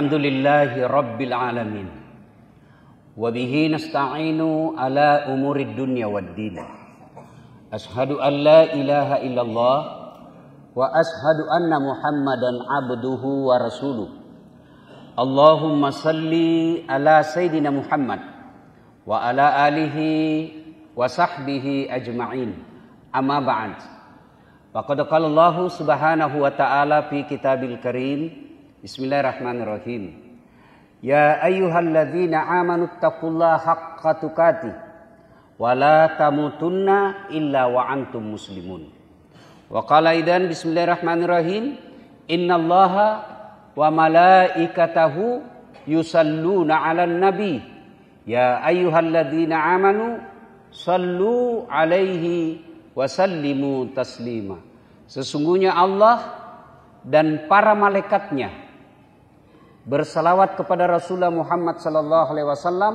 الحمد لله رب العالمين وبه نستعين على أمور الدنيا والدين أشهد أن لا إله إلا الله وأشهد أن محمدا عبده ورسوله اللهم صل على سيدنا محمد وعلى آله وصحبه أجمعين أما بعد فقد قال الله سبحانه وتعالى في كتاب الكريم Bismillahirrahmanirrahim. Ya ayyuhalladzina amanu taqullaha haqqa tuqatih wa la tamutunna illa wa antum muslimun. Wa qala idan bismillahirrahmanirrahim innallaha wa malaikatahu yusalluna 'alan nabi ya ayyuhalladzina amanu sallu 'alaihi wa sallimu taslima. Sesungguhnya Allah dan para malaikatnya bersalawat kepada Rasulullah Muhammad sallallahu alaihi wasallam,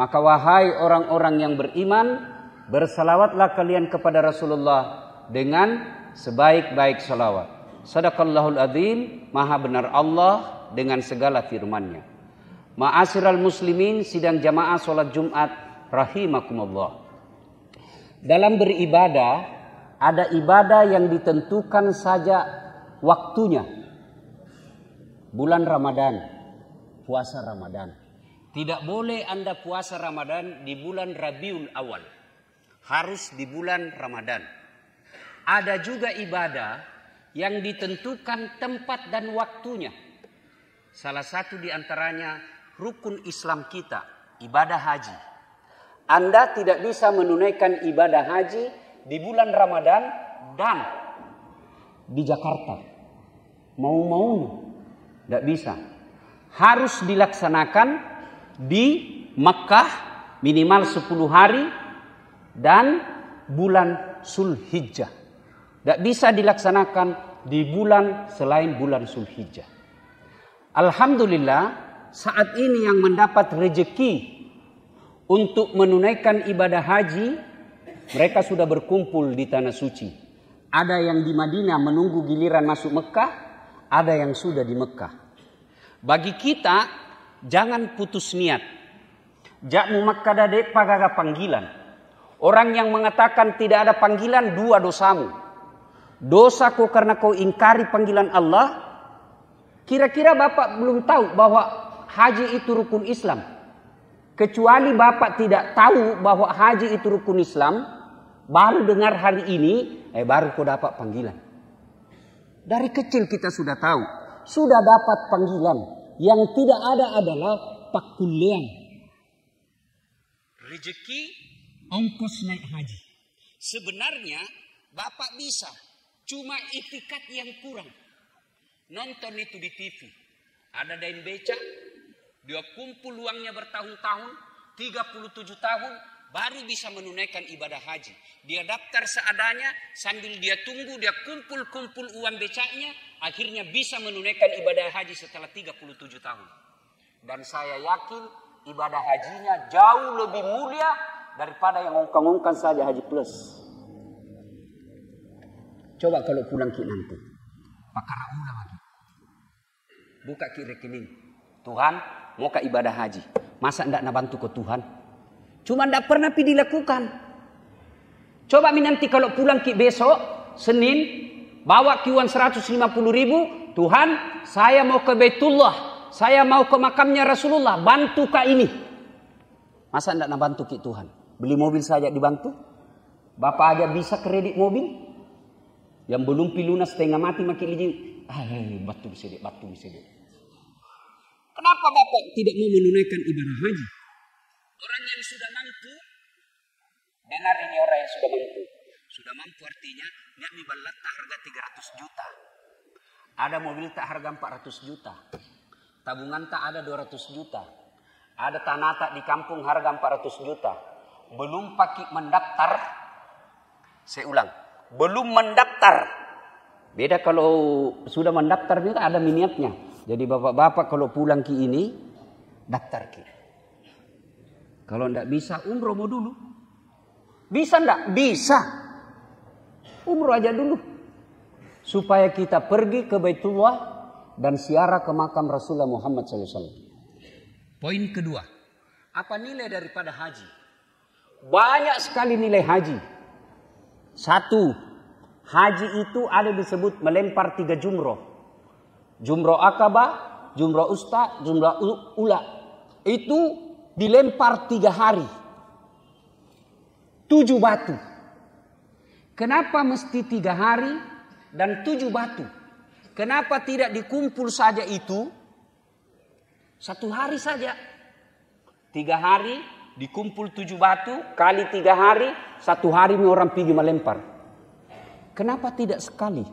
maka wahai orang-orang yang beriman, bersalawatlah kalian kepada Rasulullah dengan sebaik-baik salawat. Sadaqallahul adzim, maha benar Allah dengan segala firman-Nya. Ma'asyiral muslimin sidang jamaah salat Jumat rahimakumullah. Dalam beribadah ada ibadah yang ditentukan saja waktunya bulan Ramadan, puasa Ramadan. Tidak boleh Anda puasa Ramadan di bulan Rabiul Awal. Harus di bulan Ramadan. Ada juga ibadah yang ditentukan tempat dan waktunya. Salah satu di antaranya rukun Islam kita, ibadah haji. Anda tidak bisa menunaikan ibadah haji di bulan Ramadan dan di Jakarta. Mau-mau tidak bisa. Harus dilaksanakan di Mekah minimal 10 hari dan bulan Sulhijjah. Tidak bisa dilaksanakan di bulan selain bulan Sulhijjah. Alhamdulillah saat ini yang mendapat rejeki untuk menunaikan ibadah haji mereka sudah berkumpul di tanah suci. Ada yang di Madinah menunggu giliran masuk Mekah, ada yang sudah di Mekah. Bagi kita, jangan putus niat. Jakmu Mekah dade pagaga panggilan. Orang yang mengatakan tidak ada panggilan, dua dosamu. Dosa kau karena kau ingkari panggilan Allah. Kira-kira Bapak belum tahu bahwa haji itu rukun Islam. Kecuali Bapak tidak tahu bahwa haji itu rukun Islam, baru dengar hari ini, eh baru kau dapat panggilan. Dari kecil kita sudah tahu, sudah dapat panggilan. Yang tidak ada adalah pakulian. Rezeki ongkos naik haji. Sebenarnya Bapak bisa, cuma itikat yang kurang. Nonton itu di TV. Ada dain beca, dia kumpul uangnya bertahun-tahun, 37 tahun, baru bisa menunaikan ibadah haji. Dia daftar seadanya sambil dia tunggu dia kumpul-kumpul uang becaknya akhirnya bisa menunaikan ibadah haji setelah 37 tahun. Dan saya yakin ibadah hajinya jauh lebih mulia daripada yang ongkang-ongkang saja haji plus. Coba kalau pulang ki nanti. Pakar ulang lagi. Buka kiri rekening. Tuhan, mau ke ibadah haji. Masa ndak nak bantu ke Tuhan? Cuma tidak pernah pi dilakukan. Coba nanti kalau pulang ki besok, Senin, bawa kiuan 150 ribu. Tuhan, saya mau ke Baitullah. Saya mau ke makamnya Rasulullah. Bantu kak ini. Masa tidak nak bantu ki Tuhan? Beli mobil saja dibantu? Bapak aja bisa kredit mobil? Yang belum pilunas setengah mati makin licin ah eh, batu sedek, batu sedek. Kenapa Bapak tidak mau menunaikan ibadah haji? Orang yang sudah mampu, dengar ini ya orang yang sudah mampu. Sudah mampu artinya, Nabi balat tak harga 300 juta. Ada mobil tak harga 400 juta. Tabungan tak ada 200 juta. Ada tanah tak di kampung harga 400 juta. Belum pakai mendaftar. Saya ulang. Belum mendaftar. Beda kalau sudah mendaftar juga ada miniatnya. Jadi bapak-bapak kalau pulang ke ini, daftar ke. Kalau ndak bisa umroh mau dulu. Bisa ndak? Bisa. Umroh aja dulu. Supaya kita pergi ke Baitullah dan siara ke makam Rasulullah Muhammad SAW. Poin kedua, apa nilai daripada haji? Banyak sekali nilai haji. Satu, haji itu ada disebut melempar tiga jumroh. Jumroh akabah, jumroh usta, jumroh ula. Itu dilempar tiga hari. Tujuh batu. Kenapa mesti tiga hari dan tujuh batu? Kenapa tidak dikumpul saja itu? Satu hari saja. Tiga hari dikumpul tujuh batu kali tiga hari. Satu hari ini orang pergi melempar. Kenapa tidak sekali?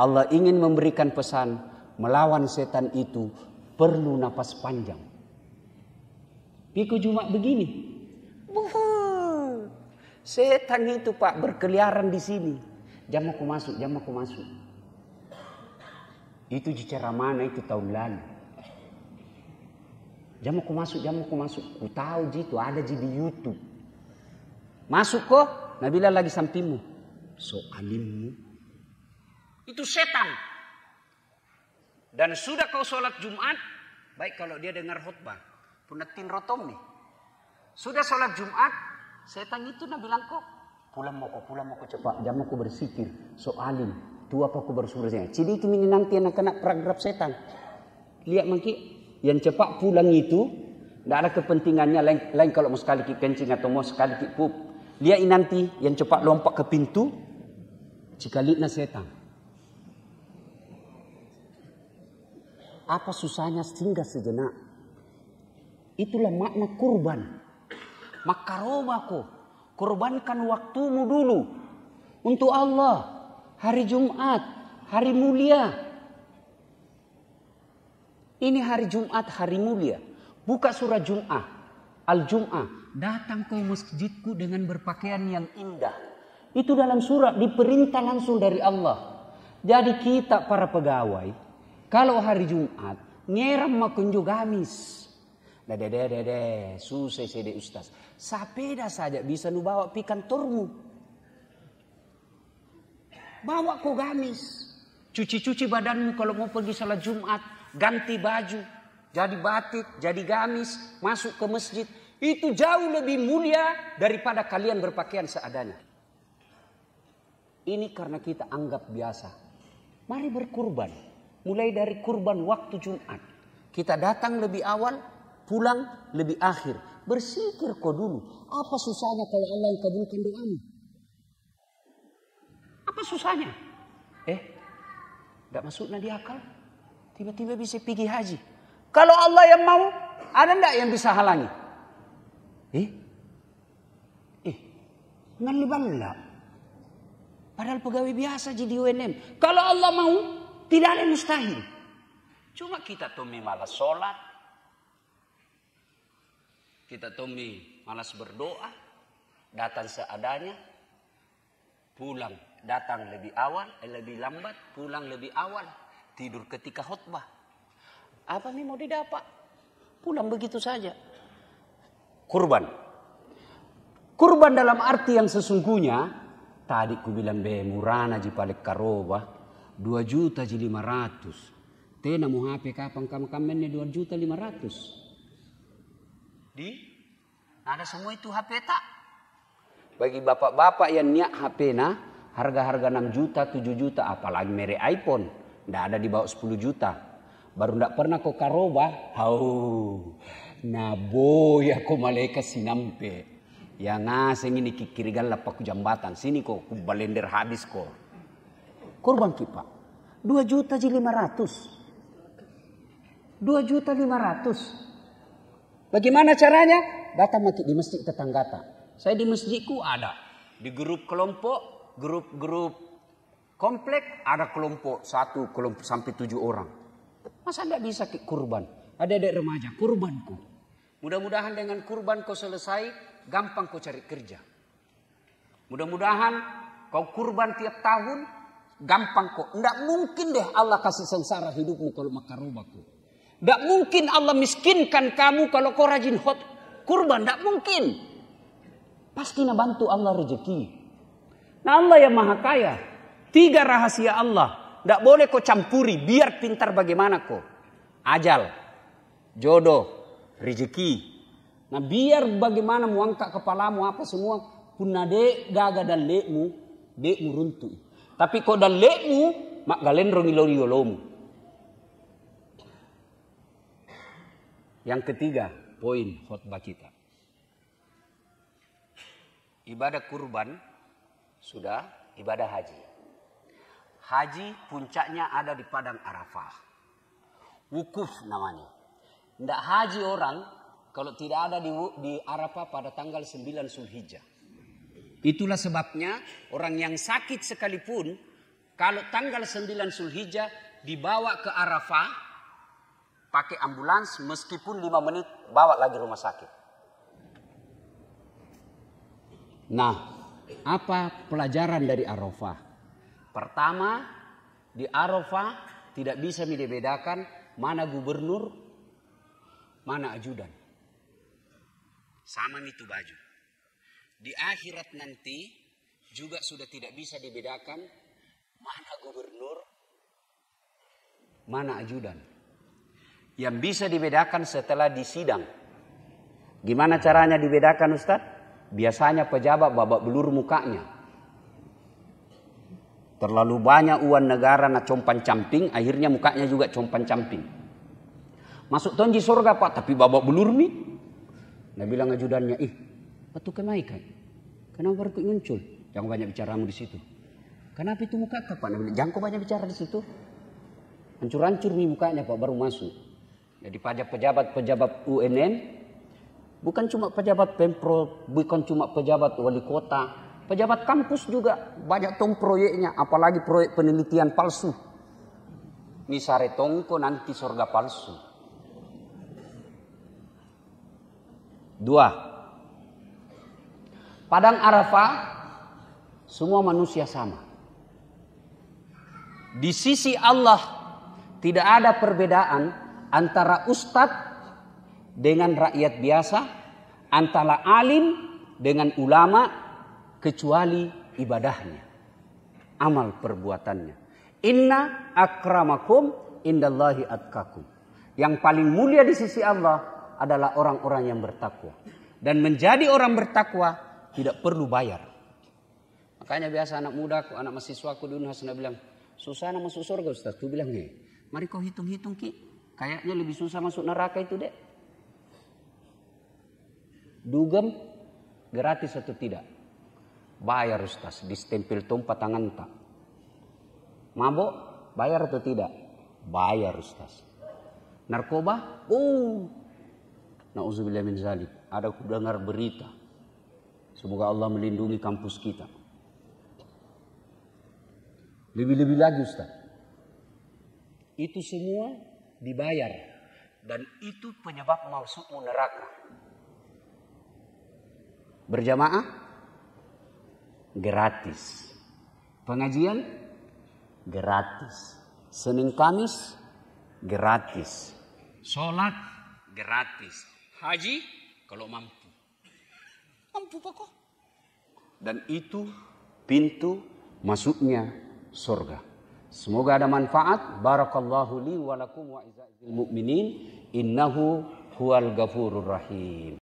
Allah ingin memberikan pesan melawan setan itu perlu nafas panjang. Piku jumat begini. Buh. Setan itu Pak berkeliaran di sini. Jam aku masuk, jam aku masuk. Itu bicara mana itu tahun lalu. Jam aku masuk, jam aku masuk. Ku tahu jitu ada di YouTube. Masuk kok, Nabila lagi sampingmu. So alimmu. Itu setan. Dan sudah kau sholat Jumat, baik kalau dia dengar khutbah punetin rotom nih. Sudah sholat Jumat, setan itu nabi bilang kok, pulang mau kok, pulang mau kok cepat, jangan aku bersikir, soalin, dua apa aku bersikir. Jadi ini nanti anak-anak paragraf setan. Lihat mungkin, yang cepat pulang itu, tidak ada kepentingannya lain, lain kalau mau sekali kencing atau mau sekali pup. Lihat ini nanti yang cepat lompat ke pintu, jika lihat setan. apa susahnya sehingga sejenak Itulah makna kurban. Maka robaku, Kurbankan waktumu dulu untuk Allah. Hari Jumat, hari mulia. Ini hari Jumat, hari mulia. Buka surah Jum'ah, Al-Jum'ah. Datang ke masjidku dengan berpakaian yang indah. Itu dalam surat diperintah langsung dari Allah. Jadi kita para pegawai, kalau hari Jumat, ngeram makunju gamis Dede dede susah sede ustaz. Sapeda saja bisa lu bawa pi kantormu. Bawa kau gamis. Cuci-cuci badanmu kalau mau pergi salat Jumat. Ganti baju. Jadi batik, jadi gamis. Masuk ke masjid. Itu jauh lebih mulia daripada kalian berpakaian seadanya. Ini karena kita anggap biasa. Mari berkurban. Mulai dari kurban waktu Jumat. Kita datang lebih awal, pulang lebih akhir. Bersikir kau dulu. Apa susahnya kalau Allah kabulkan doamu? Apa susahnya? Eh, tidak masuknya di akal. Tiba-tiba bisa pergi haji. Kalau Allah yang mau, ada tidak yang bisa halangi? Eh, eh, ngali Padahal pegawai biasa jadi UNM. Kalau Allah mau, tidak ada yang mustahil. Cuma kita tuh malas sholat, kita Tommy malas berdoa, datang seadanya, pulang datang lebih awal, eh, lebih lambat, pulang lebih awal, tidur ketika khutbah. Apa nih mau didapat? Pulang begitu saja. Kurban. Kurban dalam arti yang sesungguhnya, tadi ku bilang be murana ji palek karoba, 2 juta ji 500. Tena mau HP kapan kamu kamen 2 juta 500 di ada semua itu HP tak? Bagi bapak-bapak yang niat HP nah harga-harga 6 juta, 7 juta apalagi merek iPhone ndak ada di bawah 10 juta. Baru ndak pernah kau karoba. Hau. Nabo ya kau malaikat sinampe. Ya ngaseng ini kikirigan lapak jambatan. Sini kok ku balender habis kok. kurban kipak. 2 juta 500. 2 juta 500. Bagaimana caranya? Datang mati di masjid tetangga tak. Saya di masjidku ada. Di grup kelompok, grup-grup komplek ada kelompok satu kelompok sampai tujuh orang. Masa tidak bisa ke kurban? Ada adik remaja, kurbanku. Mudah-mudahan dengan kurban kau selesai, gampang kau cari kerja. Mudah-mudahan kau kurban tiap tahun, gampang kok. Tidak mungkin deh Allah kasih sengsara hidupmu kalau makan rumahku. Tidak mungkin Allah miskinkan kamu kalau kau rajin hot kurban. Tidak mungkin. Pasti bantu Allah rezeki. Nah Allah yang maha kaya. Tiga rahasia Allah. Tidak boleh kau campuri. Biar pintar bagaimana kau. Ajal. Jodoh. Rezeki. Nah biar bagaimana mu angkat kepalamu apa semua. Punna dek gaga dan lekmu. Dekmu runtuh. Tapi kau dan lekmu. Mak galen rongi lori yolomu. Yang ketiga, poin khutbah kita. Ibadah kurban sudah ibadah haji. Haji puncaknya ada di padang Arafah. Wukuf namanya. Tidak haji orang kalau tidak ada di, di Arafah pada tanggal 9 Sulhijjah. Itulah sebabnya orang yang sakit sekalipun kalau tanggal 9 Sulhijjah dibawa ke Arafah pakai ambulans meskipun lima menit bawa lagi rumah sakit. Nah, apa pelajaran dari Arafah? Pertama, di Arafah tidak bisa dibedakan mana gubernur, mana ajudan. Sama itu baju. Di akhirat nanti juga sudah tidak bisa dibedakan mana gubernur, mana ajudan yang bisa dibedakan setelah disidang. Gimana caranya dibedakan Ustaz? Biasanya pejabat babak belur mukanya. Terlalu banyak uang negara na compan camping, akhirnya mukanya juga compan camping. Masuk tonji surga Pak, tapi babak belur mi. Nah bilang ajudannya, ih, betul kemaikan. Kenapa baru muncul? Jangan banyak bicaramu di situ. Kenapa itu muka Pak? jangan kau banyak bicara di situ. Hancur-hancur mi mukanya Pak, baru masuk. Jadi pejabat-pejabat UNN bukan cuma pejabat pemprov, bukan cuma pejabat wali kota, pejabat kampus juga banyak tong proyeknya, apalagi proyek penelitian palsu. misare tongko nanti surga palsu. Dua. Padang Arafah semua manusia sama. Di sisi Allah tidak ada perbedaan antara ustadz dengan rakyat biasa, antara alim dengan ulama, kecuali ibadahnya, amal perbuatannya. Inna akramakum indallahi atkakum. Yang paling mulia di sisi Allah adalah orang-orang yang bertakwa. Dan menjadi orang bertakwa tidak perlu bayar. Makanya biasa anak muda, anak mahasiswa aku dulu Hasan bilang, susah nama susur, surga Ustaz. Aku bilang, mari kau hitung-hitung ki. Kayaknya lebih susah masuk neraka itu dek. Dugem gratis atau tidak? Bayar Ustaz, distempel tumpah tangan tak. Mabok, bayar atau tidak? Bayar Ustaz. Narkoba? Uh. Nauzubillah min zalik. Ada ku dengar berita. Semoga Allah melindungi kampus kita. Lebih-lebih lagi Ustaz. Itu semua dibayar dan itu penyebab masuk neraka. Berjamaah gratis. Pengajian gratis. Senin Kamis gratis. Sholat gratis. Haji kalau mampu. Mampu kok Dan itu pintu masuknya surga. Semoga ada manfaat. Barakallahu li wa lakum wa izzil mu'minin. Innahu huwal ghafurur rahim.